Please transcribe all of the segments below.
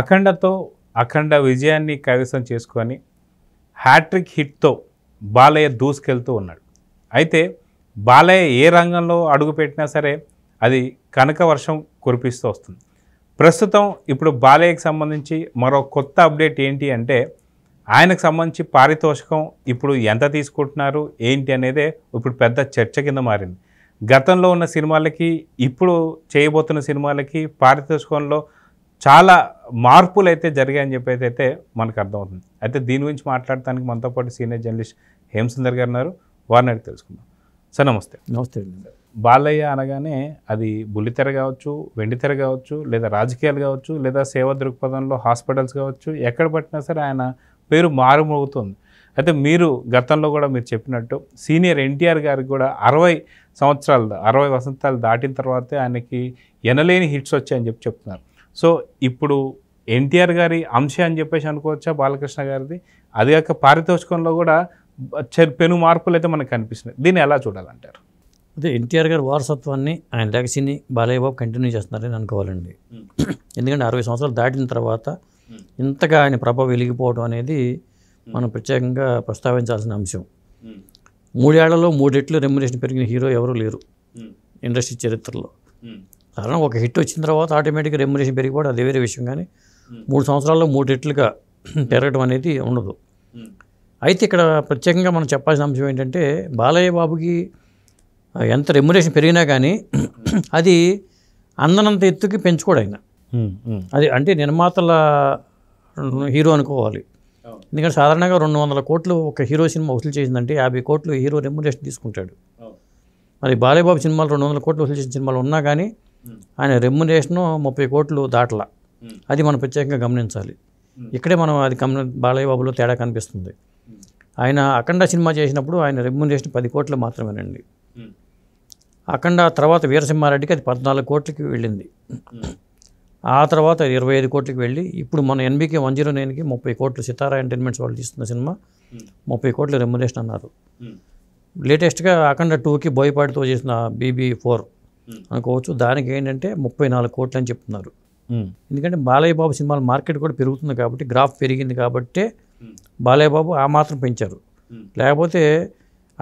అఖండతో అఖండ విజయాన్ని కైవసం చేసుకొని హ్యాట్రిక్ హిట్తో బాలయ్య దూసుకెళ్తూ ఉన్నాడు అయితే బాలయ్య ఏ రంగంలో అడుగుపెట్టినా సరే అది కనక వర్షం కురిపిస్తూ వస్తుంది ప్రస్తుతం ఇప్పుడు బాలయ్యకి సంబంధించి మరో కొత్త అప్డేట్ ఏంటి అంటే ఆయనకు సంబంధించి పారితోషికం ఇప్పుడు ఎంత తీసుకుంటున్నారు ఏంటి అనేదే ఇప్పుడు పెద్ద చర్చ కింద మారింది గతంలో ఉన్న సినిమాలకి ఇప్పుడు చేయబోతున్న సినిమాలకి పారితోషికంలో చాలా మార్పులు అయితే జరిగాయని చెప్పేసి అయితే మనకు అర్థమవుతుంది అయితే దీని గురించి మాట్లాడటానికి మనతో పాటు సీనియర్ జర్నలిస్ట్ హేమసుందర్ గారు ఉన్నారు వారిని అడిగి తెలుసుకుందాం సార్ నమస్తే నమస్తే బాలయ్య అనగానే అది బుల్లితెర కావచ్చు వెండితెర కావచ్చు లేదా రాజకీయాలు కావచ్చు లేదా సేవా దృక్పథంలో హాస్పిటల్స్ కావచ్చు ఎక్కడ పట్టినా సరే ఆయన పేరు మారుమోగుతుంది అయితే మీరు గతంలో కూడా మీరు చెప్పినట్టు సీనియర్ ఎన్టీఆర్ గారికి కూడా అరవై సంవత్సరాలు అరవై వసంతాలు దాటిన తర్వాతే ఆయనకి ఎనలేని హిట్స్ వచ్చాయని చెప్పి చెప్తున్నారు సో ఇప్పుడు ఎన్టీఆర్ గారి అంశం అని చెప్పేసి అనుకోవచ్చా బాలకృష్ణ గారిది అది కాక పారితోషికంలో కూడా పెను మార్పులు అయితే మనకు కనిపిస్తున్నాయి దీన్ని ఎలా చూడాలంటారు అదే ఎన్టీఆర్ గారి వారసత్వాన్ని ఆయన లెగసీని బాలయ్య బాబు కంటిన్యూ చేస్తున్నారని అనుకోవాలండి hmm. ఎందుకంటే అరవై సంవత్సరాలు దాటిన తర్వాత hmm. ఇంతగా ఆయన ప్రభావం వెలిగిపోవడం అనేది hmm. మనం ప్రత్యేకంగా ప్రస్తావించాల్సిన అంశం మూడేళ్లలో మూడెట్లు రెమ్యునేషన్ పెరిగిన హీరో ఎవరూ లేరు ఇండస్ట్రీ చరిత్రలో కారణం ఒక హిట్ వచ్చిన తర్వాత ఆటోమేటిక్గా రెమ్యునేషన్ పెరిగిపోవడం అది వేరే విషయం కానీ మూడు సంవత్సరాల్లో మూడు రెట్లుగా పెరగడం అనేది ఉండదు అయితే ఇక్కడ ప్రత్యేకంగా మనం చెప్పాల్సిన అంశం ఏంటంటే బాలయ్య బాబుకి ఎంత రెమ్యునేషన్ పెరిగినా కానీ అది అందనంత ఎత్తుకి పెంచుకోడు ఆయన అది అంటే నిర్మాతల హీరో అనుకోవాలి ఎందుకంటే సాధారణంగా రెండు వందల కోట్లు ఒక హీరో సినిమా వసూలు చేసిందంటే యాభై కోట్లు హీరో రెమ్యునేషన్ తీసుకుంటాడు మరి బాలయ్యబాబు సినిమాలు రెండు వందల కోట్లు వసూలు చేసిన సినిమాలు ఉన్నా కానీ ఆయన రెమ్యునేషను ముప్పై కోట్లు దాటల అది మనం ప్రత్యేకంగా గమనించాలి ఇక్కడే మనం అది గమని బాలయ్య బాబులో తేడా కనిపిస్తుంది ఆయన అఖండ సినిమా చేసినప్పుడు ఆయన రెమ్యునేషన్ పది కోట్లు మాత్రమేనండి అఖండ తర్వాత వీరసింహారెడ్డికి అది పద్నాలుగు కోట్లకి వెళ్ళింది ఆ తర్వాత ఇరవై ఐదు కోట్లకి వెళ్ళి ఇప్పుడు మన ఎన్బికే వన్ జీరో నైన్కి ముప్పై కోట్లు సితారా ఎంటర్టైన్మెంట్స్ వాళ్ళు తీస్తున్న సినిమా ముప్పై కోట్లు రెమ్యునేషన్ అన్నారు లేటెస్ట్గా అఖండ టూకి బోయపాటితో చేసిన బీబీ ఫోర్ అనుకోవచ్చు hmm. దానికి ఏంటంటే ముప్పై నాలుగు కోట్లు అని చెప్తున్నారు hmm. ఎందుకంటే బాలయ్య బాబు సినిమాల మార్కెట్ కూడా పెరుగుతుంది కాబట్టి గ్రాఫ్ పెరిగింది కాబట్టి hmm. బాలయ్య బాబు ఆ మాత్రం పెంచారు లేకపోతే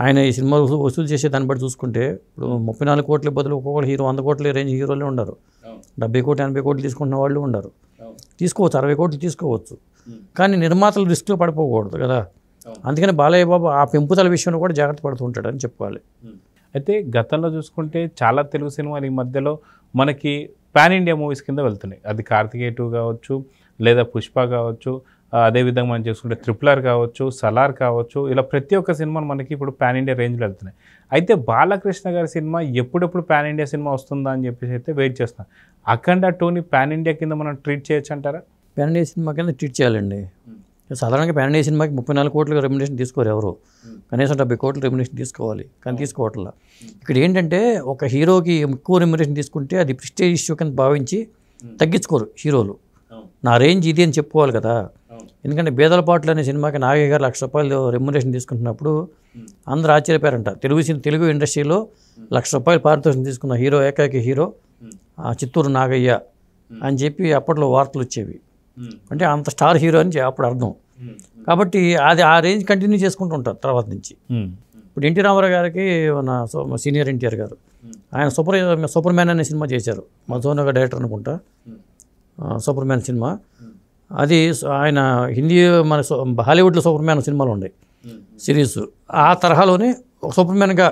ఆయన ఈ సినిమా వసూలు చేసే దాన్ని బట్టి చూసుకుంటే ఇప్పుడు ముప్పై నాలుగు కోట్ల బదులు ఒక్కొక్కరు హీరో వంద కోట్ల రేంజ్ హీరోలే ఉండరు oh. డెబ్బై కోట్లు ఎనభై కోట్లు తీసుకున్న వాళ్ళు ఉండరు oh. తీసుకోవచ్చు అరవై కోట్లు తీసుకోవచ్చు కానీ నిర్మాతలు రిస్క్లో పడిపోకూడదు కదా oh. అందుకని బాలయ్య బాబు ఆ పెంపుదల విషయంలో కూడా జాగ్రత్త పడుతుంటాడని చెప్పాలి అయితే గతంలో చూసుకుంటే చాలా తెలుగు సినిమాలు ఈ మధ్యలో మనకి పాన్ ఇండియా మూవీస్ కింద వెళ్తున్నాయి అది కార్తికే టూ కావచ్చు లేదా పుష్ప కావచ్చు అదేవిధంగా మనం చూసుకుంటే త్రిపులర్ కావచ్చు సలార్ కావచ్చు ఇలా ప్రతి ఒక్క సినిమాలు మనకి ఇప్పుడు పాన్ ఇండియా రేంజ్లో వెళ్తున్నాయి అయితే బాలకృష్ణ గారి సినిమా ఎప్పుడెప్పుడు పాన్ ఇండియా సినిమా వస్తుందా అని చెప్పేసి అయితే వెయిట్ చేస్తున్నాం అఖండ టూని పాన్ ఇండియా కింద మనం ట్రీట్ చేయొచ్చు అంటారా పాన్ ఇండియా సినిమా కింద ట్రీట్ చేయాలండి సాధారణంగా ప్యాన్ ఇండియా సినిమాకి ముప్పై నాలుగు కోట్లు రెమ్యునేషన్ తీసుకోరు ఎవరు hmm. కనీసం డెబ్బై కోట్లు రెమ్యునేషన్ తీసుకోవాలి కానీ hmm. తీసుకోవట్ల ఇక్కడ ఏంటంటే ఒక హీరోకి ఎక్కువ రెమ్యునేషన్ తీసుకుంటే అది ప్రిస్టేజ్ ఇష్యూ కింద భావించి hmm. తగ్గించుకోరు హీరోలు నా రేంజ్ ఇది అని చెప్పుకోవాలి కదా ఎందుకంటే బేదల పాటలు అనే సినిమాకి నాగయ్య గారు లక్ష రూపాయలు రెమ్యునేషన్ తీసుకుంటున్నప్పుడు అందరూ ఆశ్చర్యపోయారంట తెలుగు సినిమా తెలుగు ఇండస్ట్రీలో లక్ష రూపాయలు పారితోషం తీసుకున్న హీరో ఏకైక హీరో చిత్తూరు నాగయ్య అని చెప్పి అప్పట్లో వార్తలు వచ్చేవి Hmm. అంటే అంత స్టార్ హీరో అని అప్పుడు అర్థం hmm. కాబట్టి అది ఆ రేంజ్ కంటిన్యూ చేసుకుంటూ ఉంటారు తర్వాత నుంచి hmm. ఇప్పుడు ఎన్టీ రామారావు గారికి మన సీనియర్ ఎన్టీఆర్ గారు ఆయన సూపర్ సూపర్ మ్యాన్ అనే సినిమా చేశారు మధువన్ గారు డైరెక్టర్ అనుకుంటా సూపర్ మ్యాన్ సినిమా అది ఆయన హిందీ మన హాలీవుడ్లో సూపర్ మ్యాన్ సినిమాలు ఉన్నాయి సిరీస్ ఆ తరహాలోనే ఒక సూపర్ మ్యాన్గా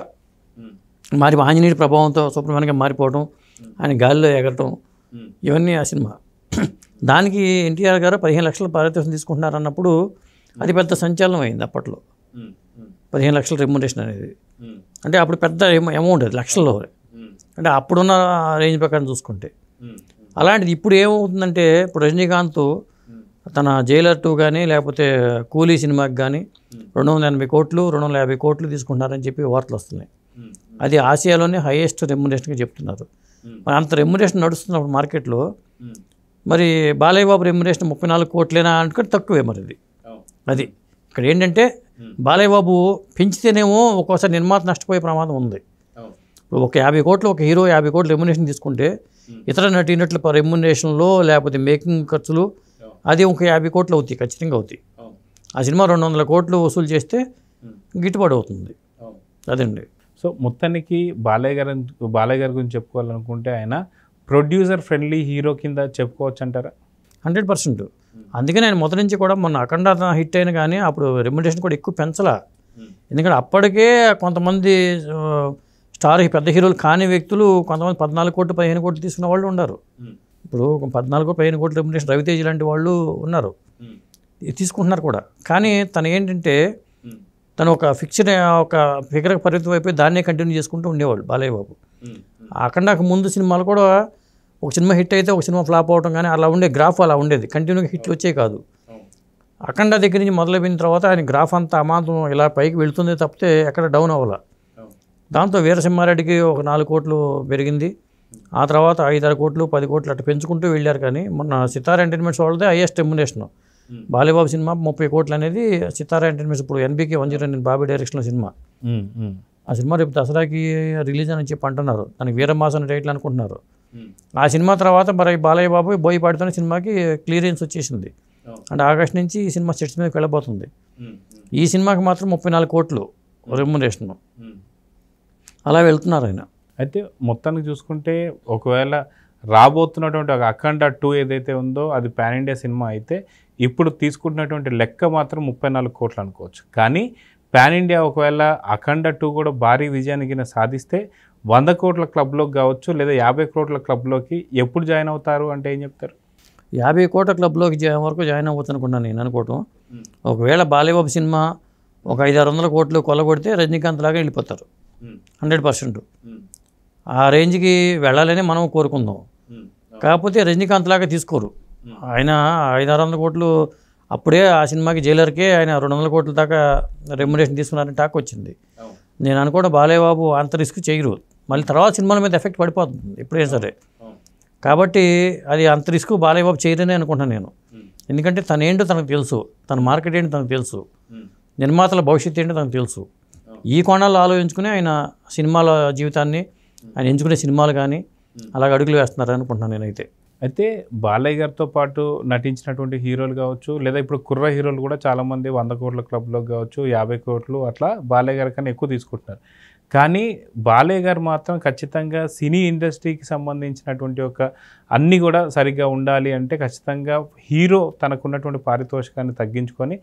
మారి ఆంజనేయుడి ప్రభావంతో సూపర్ మ్యాన్గా మారిపోవడం ఆయన గాలిలో ఎగరటం ఇవన్నీ ఆ సినిమా దానికి ఎన్టీఆర్ గారు పదిహేను లక్షల పారితోషం తీసుకుంటున్నారు అన్నప్పుడు అది పెద్ద సంచలనం అయింది అప్పట్లో పదిహేను లక్షల రెమ్యునరేషన్ అనేది అంటే అప్పుడు పెద్ద అమౌంట్ అది లక్షల్లో అంటే అప్పుడున్న రేంజ్ ప్రకారం చూసుకుంటే అలాంటిది ఇప్పుడు ఏమవుతుందంటే ఇప్పుడు రజనీకాంత్ తన జైలర్ టూ కానీ లేకపోతే కూలీ సినిమాకి కానీ రెండు వందల ఎనభై కోట్లు రెండు వందల యాభై కోట్లు తీసుకుంటున్నారని చెప్పి వార్తలు వస్తున్నాయి అది ఆసియాలోనే హైయెస్ట్ రెమ్యునేషన్గా చెప్తున్నారు మరి అంత రెమ్యునేషన్ నడుస్తున్నప్పుడు మార్కెట్లో మరి బాలయ్య బాబు రెమ్యునేషన్ ముప్పై నాలుగు కోట్లేనా అనుకుంటే తక్కువే మరి అది అది ఇక్కడ ఏంటంటే బాలయ్య బాబు పెంచితేనేమో ఒక్కోసారి నిర్మాత నష్టపోయే ప్రమాదం ఉంది ఇప్పుడు ఒక యాభై కోట్లు ఒక హీరో యాభై కోట్లు రెమ్యునేషన్ తీసుకుంటే ఇతర నటీనటుల రెమ్యునేషన్లో లేకపోతే మేకింగ్ ఖర్చులు అది ఒక యాభై కోట్లు అవుతాయి ఖచ్చితంగా అవుతాయి ఆ సినిమా రెండు వందల కోట్లు వసూలు చేస్తే గిట్టుబాటు అవుతుంది అదండి సో మొత్తానికి బాలయ్య గారి బాలయ్య గారి గురించి చెప్పుకోవాలనుకుంటే ఆయన ప్రొడ్యూసర్ ఫ్రెండ్లీ హీరో కింద చెప్పుకోవచ్చు అంటారా హండ్రెడ్ పర్సెంట్ అందుకే నేను మొదటి నుంచి కూడా మొన్న అఖండ హిట్ అయిన కానీ అప్పుడు రెమ్యుడేషన్ కూడా ఎక్కువ పెంచలా hmm. ఎందుకంటే అప్పటికే కొంతమంది స్టార్ పెద్ద హీరోలు కాని వ్యక్తులు కొంతమంది పద్నాలుగు కోట్లు పదిహేను కోట్లు తీసుకున్న వాళ్ళు ఉన్నారు hmm. ఇప్పుడు పద్నాలుగు కోట్లు పదిహేను కోట్లు రెమ్యుడేషన్ రవితేజ్ లాంటి వాళ్ళు ఉన్నారు hmm. తీసుకుంటున్నారు కూడా కానీ తను ఏంటంటే తను ఒక ఫిక్స్డ్ ఒక ఫిగర్ పరిమితం అయిపోయి దాన్నే కంటిన్యూ చేసుకుంటూ ఉండేవాళ్ళు బాలయ్య బాబు నాకు ముందు సినిమాలు కూడా ఒక సినిమా హిట్ అయితే ఒక సినిమా ఫ్లాప్ అవడం కానీ అలా ఉండే గ్రాఫ్ అలా ఉండేది కంటిన్యూగా హిట్ వచ్చే కాదు అఖండ దగ్గర నుంచి మొదలైపోయిన తర్వాత ఆయన గ్రాఫ్ అంతా అమాంతం ఇలా పైకి వెళుతుంది తప్పితే ఎక్కడ డౌన్ అవ్వాల దాంతో వీరసింహారెడ్డికి ఒక నాలుగు కోట్లు పెరిగింది ఆ తర్వాత ఐదారు కోట్లు పది కోట్లు అట్లా పెంచుకుంటూ వెళ్ళారు కానీ మొన్న సితార ఎంటర్టైన్మెంట్స్ వాళ్ళదే హైయెస్ట్ ఎమ్మునేషన్ బాలీబాబు సినిమా ముప్పై కోట్లు అనేది సితార ఎంటర్టైన్మెంట్స్ ఇప్పుడు ఎన్బికే వన్ జీరో నేను బాబీ డైరెక్షన్లో సినిమా ఆ సినిమా రేపు దసరాకి రిలీజ్ అని చెప్పి అంటున్నారు దానికి వీరమాస అనే టైటిల్ అనుకుంటున్నారు hmm. ఆ సినిమా తర్వాత మరి బాలయ్య బాబు బోయి పాడుతున్న సినిమాకి క్లియరెన్స్ వచ్చేసింది oh. అంటే ఆగస్ట్ నుంచి ఈ సినిమా సెట్స్ మీదకి వెళ్ళబోతుంది hmm, hmm. ఈ సినిమాకి మాత్రం ముప్పై నాలుగు కోట్లు రెమ్యునరేషన్ అలా వెళ్తున్నారు ఆయన అయితే మొత్తానికి చూసుకుంటే ఒకవేళ రాబోతున్నటువంటి ఒక అఖండ టూ ఏదైతే ఉందో అది పాన్ ఇండియా సినిమా అయితే ఇప్పుడు తీసుకుంటున్నటువంటి లెక్క మాత్రం ముప్పై నాలుగు కోట్లు అనుకోవచ్చు కానీ పాన్ ఇండియా ఒకవేళ అఖండ టూ కూడా భారీ విజయానికి సాధిస్తే వంద కోట్ల క్లబ్లోకి కావచ్చు లేదా యాభై కోట్ల క్లబ్లోకి ఎప్పుడు జాయిన్ అవుతారు అంటే ఏం చెప్తారు యాభై కోట్ల క్లబ్లోకి వరకు జాయిన్ అవ్వద్దు నేను అనుకోవటం ఒకవేళ బాలీబాబు సినిమా ఒక ఐదు ఆరు వందల కోట్లు కొలగొడితే రజనీకాంత్ లాగా వెళ్ళిపోతారు హండ్రెడ్ పర్సెంట్ ఆ రేంజ్కి వెళ్ళాలని మనం కోరుకుందాం కాకపోతే రజనీకాంత్ లాగా తీసుకోరు ఆయన ఐదు ఆరు వందల కోట్లు అప్పుడే ఆ సినిమాకి జైలర్కే ఆయన రెండు వందల కోట్ల దాకా రెమ్యునేషన్ తీసుకున్నారని టాక్ వచ్చింది నేను అనుకోవడం బాలేబాబు అంత రిస్క్ చేయరు మళ్ళీ తర్వాత సినిమాల మీద ఎఫెక్ట్ పడిపోతుంది ఎప్పుడైనా సరే కాబట్టి అది అంత రిస్క్ బాలేబాబు చేయరనే అనుకుంటున్నాను నేను ఎందుకంటే తను ఏంటో తనకు తెలుసు తన మార్కెట్ ఏంటో తనకు తెలుసు నిర్మాతల భవిష్యత్తు ఏంటో తనకు తెలుసు ఈ కోణాలు ఆలోచించుకుని ఆయన సినిమాల జీవితాన్ని ఆయన ఎంచుకునే సినిమాలు కానీ అలాగ అడుగులు వేస్తున్నారు అనుకుంటున్నాను నేనైతే అయితే బాలయ్య గారితో పాటు నటించినటువంటి హీరోలు కావచ్చు లేదా ఇప్పుడు కుర్ర హీరోలు కూడా చాలామంది వంద కోట్ల క్లబ్లో కావచ్చు యాభై కోట్లు అట్లా బాలయ్య గారి కన్నా ఎక్కువ తీసుకుంటున్నారు కానీ బాలయ్య గారు మాత్రం ఖచ్చితంగా సినీ ఇండస్ట్రీకి సంబంధించినటువంటి ఒక అన్నీ కూడా సరిగ్గా ఉండాలి అంటే ఖచ్చితంగా హీరో తనకున్నటువంటి పారితోషికాన్ని తగ్గించుకొని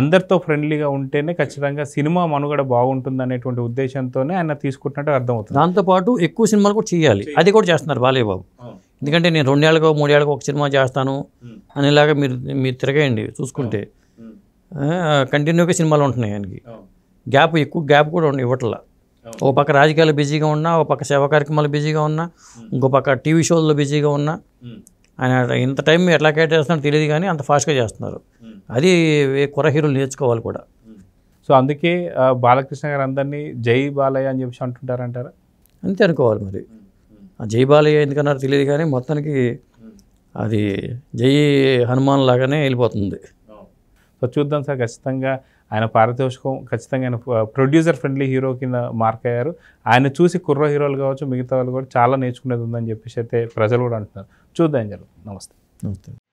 అందరితో ఫ్రెండ్లీగా ఉంటేనే ఖచ్చితంగా సినిమా మనుగడ బాగుంటుంది అనేటువంటి ఉద్దేశంతోనే ఆయన తీసుకుంటున్నట్టు అర్థమవుతుంది దాంతోపాటు ఎక్కువ సినిమాలు కూడా చేయాలి అది కూడా చేస్తున్నారు బాలయ్య బాబు ఎందుకంటే నేను రెండేళ్ళకో మూడేళ్ళకో ఒక సినిమా చేస్తాను అనేలాగా మీరు మీరు తిరగేయండి చూసుకుంటే కంటిన్యూగా సినిమాలు ఉంటున్నాయి ఆయనకి గ్యాప్ ఎక్కువ గ్యాప్ కూడా ఉండి ఇవ్వట్లా ఓ పక్క రాజకీయాలు బిజీగా ఉన్నా ఓ పక్క సేవా కార్యక్రమాలు బిజీగా ఉన్నా ఇంకో పక్క టీవీ షోల్లో బిజీగా ఉన్నా ఆయన ఇంత టైం ఎట్లా కేటాయిస్తున్నారో తెలియదు కానీ అంత ఫాస్ట్గా చేస్తున్నారు అది కుర హీరోలు నేర్చుకోవాలి కూడా సో అందుకే బాలకృష్ణ గారు అందరినీ జై బాలయ్య అని చెప్పి అంటుంటారంటారా అంతే అనుకోవాలి మరి జై బాలయ్య ఎందుకన్నారు తెలియదు కానీ మొత్తానికి అది జై హనుమాన్ లాగానే వెళ్ళిపోతుంది సో చూద్దాం సార్ ఖచ్చితంగా ఆయన పారితోషికం ఖచ్చితంగా ఆయన ప్రొడ్యూసర్ ఫ్రెండ్లీ హీరో కింద మార్క్ అయ్యారు ఆయన చూసి కుర్ర హీరోలు కావచ్చు మిగతా వాళ్ళు కూడా చాలా నేర్చుకునేది ఉందని చెప్పేసి అయితే ప్రజలు కూడా అంటున్నారు చూద్దాం జరుగు నమస్తే నమస్తే